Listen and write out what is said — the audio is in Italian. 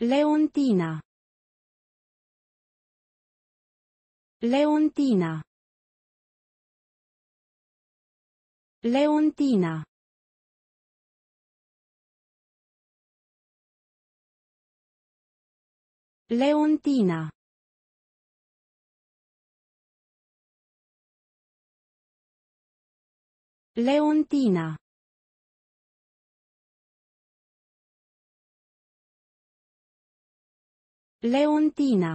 Leontina. Leontina. Leontina. Leontina. Leontina. Leontina.